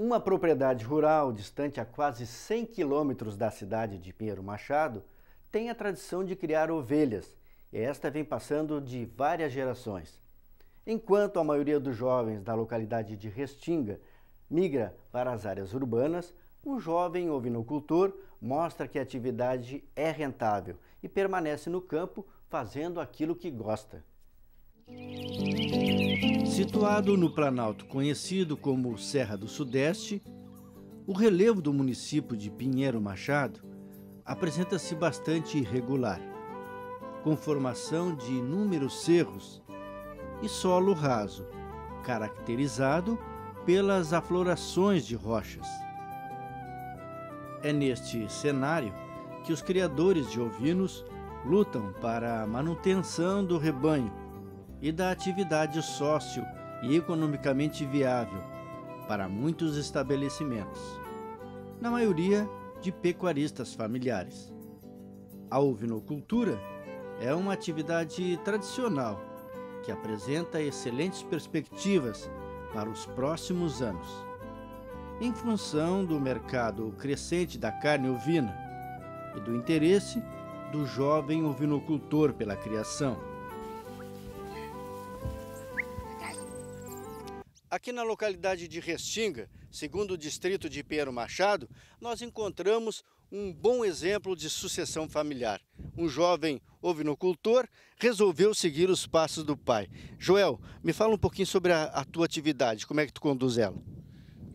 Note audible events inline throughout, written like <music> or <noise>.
Uma propriedade rural distante a quase 100 quilômetros da cidade de Pinheiro Machado tem a tradição de criar ovelhas e esta vem passando de várias gerações. Enquanto a maioria dos jovens da localidade de Restinga migra para as áreas urbanas, um jovem ovinocultor mostra que a atividade é rentável e permanece no campo fazendo aquilo que gosta. Situado no planalto conhecido como Serra do Sudeste, o relevo do município de Pinheiro Machado apresenta-se bastante irregular, com formação de inúmeros cerros e solo raso, caracterizado pelas aflorações de rochas. É neste cenário que os criadores de ovinos lutam para a manutenção do rebanho e da atividade sócio e economicamente viável para muitos estabelecimentos, na maioria de pecuaristas familiares. A ovinocultura é uma atividade tradicional que apresenta excelentes perspectivas para os próximos anos. Em função do mercado crescente da carne ovina e do interesse do jovem ovinocultor pela criação, Aqui na localidade de Restinga, segundo o distrito de Pinheiro Machado, nós encontramos um bom exemplo de sucessão familiar. Um jovem ovinocultor resolveu seguir os passos do pai. Joel, me fala um pouquinho sobre a, a tua atividade, como é que tu conduz ela?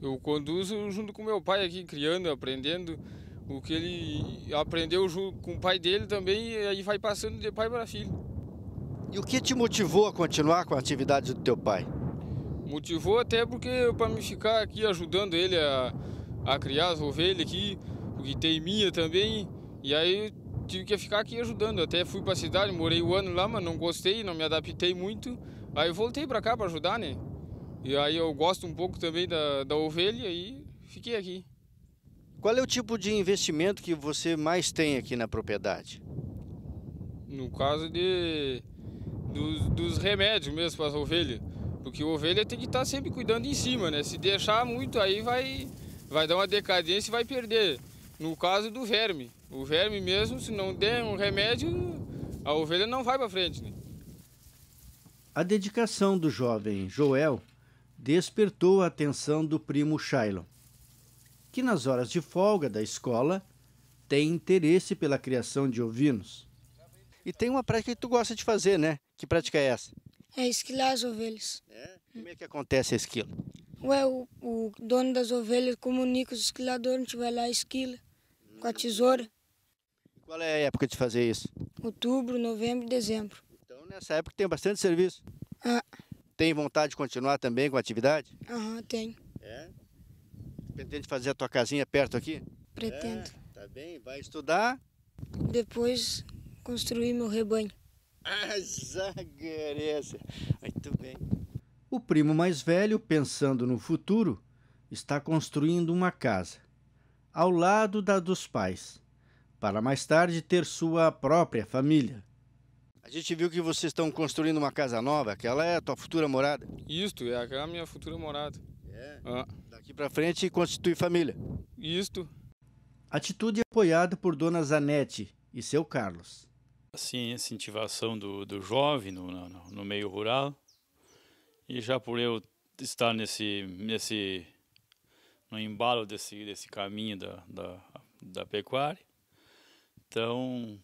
Eu conduzo junto com meu pai aqui, criando, aprendendo o que ele aprendeu junto com o pai dele também e aí vai passando de pai para filho. E o que te motivou a continuar com a atividade do teu pai? Motivou até porque para me ficar aqui ajudando ele a, a criar as ovelhas aqui, porque tem minha também. E aí tive que ficar aqui ajudando. Até fui para a cidade, morei um ano lá, mas não gostei, não me adaptei muito. Aí voltei para cá para ajudar, né? E aí eu gosto um pouco também da, da ovelha e fiquei aqui. Qual é o tipo de investimento que você mais tem aqui na propriedade? No caso de dos remédios mesmo para as ovelhas. Porque o ovelha tem que estar sempre cuidando em cima, né? Se deixar muito aí vai, vai dar uma decadência e vai perder. No caso do verme. O verme mesmo, se não der um remédio, a ovelha não vai para frente. Né? A dedicação do jovem Joel despertou a atenção do primo Shailon, que nas horas de folga da escola tem interesse pela criação de ovinos. E tem uma prática que tu gosta de fazer, né? Que prática é essa? É esquilar as ovelhas. É? Como é que acontece a esquila? Ué, o, o dono das ovelhas comunica os esquiladores, a gente vai lá e esquila hum. com a tesoura. qual é a época de fazer isso? Outubro, novembro e dezembro. Então nessa época tem bastante serviço? Ah. Tem vontade de continuar também com a atividade? Aham, tenho. É? Pretende fazer a tua casinha perto aqui? Pretendo. É, tá bem, vai estudar? Depois construir meu rebanho. Ah, Muito bem. O primo mais velho, pensando no futuro, está construindo uma casa, ao lado da dos pais, para mais tarde ter sua própria família. A gente viu que vocês estão construindo uma casa nova, aquela é a tua futura morada? Isto, é aquela minha futura morada. É. Ah. Daqui para frente constitui família. Isto. Atitude apoiada por Dona Zanetti e seu Carlos assim, incentivação do, do jovem no, no, no meio rural. E já por eu estar nesse, nesse no embalo desse, desse caminho da, da, da pecuária, então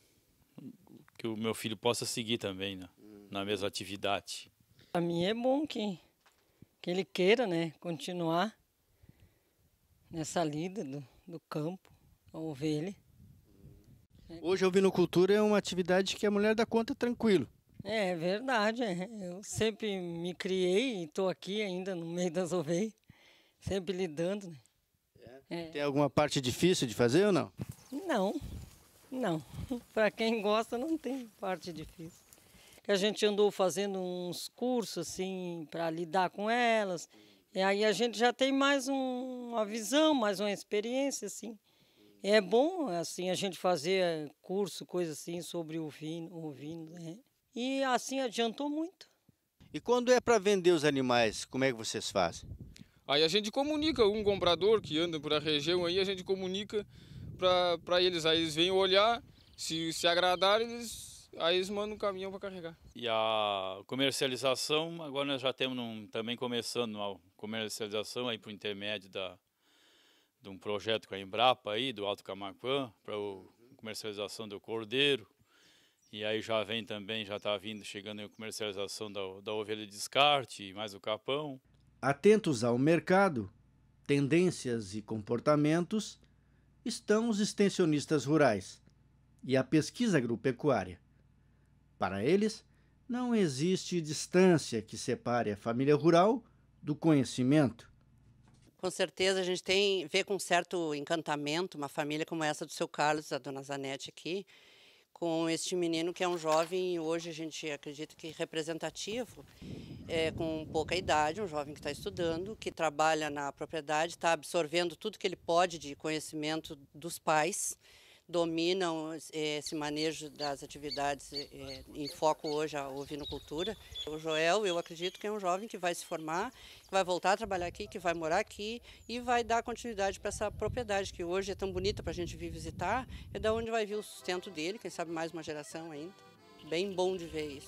que o meu filho possa seguir também né, na mesma atividade. A mim é bom que, que ele queira né, continuar nessa lida do, do campo, a ovelha. É. Hoje eu vi no Cultura é uma atividade que a mulher dá conta tranquilo. É verdade, é. eu sempre me criei e estou aqui ainda no meio das ovelhas, sempre lidando. Né? É? é. Tem alguma parte difícil de fazer ou não? Não, não. <laughs> Para quem gosta não tem parte difícil. A gente andou fazendo uns cursos assim para lidar com elas. E aí a gente já tem mais um, uma visão, mais uma experiência assim. É bom, assim, a gente fazer eh, curso, coisa assim, sobre o vinho, o vinho né? E assim adiantou muito. E quando é para vender os animais, como é que vocês fazem? Aí a gente comunica, um comprador que anda por a região aí, a gente comunica para eles. Aí eles vêm olhar, se, se agradar, eles, aí eles mandam um caminhão para carregar. E a comercialização, agora nós já temos num, também começando a comercialização aí por intermédio da, de um projeto com a Embrapa aí, do Alto Camacuã, para a comercialização do cordeiro. E aí já vem também, já está vindo, chegando a comercialização da, da ovelha de descarte e mais o capão. Atentos ao mercado, tendências e comportamentos, estão os extensionistas rurais e a pesquisa agropecuária. Para eles, não existe distância que separe a família rural do conhecimento. Com certeza, a gente tem vê com certo encantamento uma família como essa do seu Carlos, da dona Zanete aqui, com este menino que é um jovem, hoje a gente acredita que representativo, é, com pouca idade, um jovem que está estudando, que trabalha na propriedade, está absorvendo tudo que ele pode de conhecimento dos pais dominam eh, esse manejo das atividades eh, eh, em foco hoje a ovinocultura. O Joel, eu acredito que é um jovem que vai se formar, que vai voltar a trabalhar aqui, que vai morar aqui e vai dar continuidade para essa propriedade que hoje é tão bonita para a gente vir visitar, é da onde vai vir o sustento dele, quem sabe mais uma geração ainda. Bem bom de ver isso.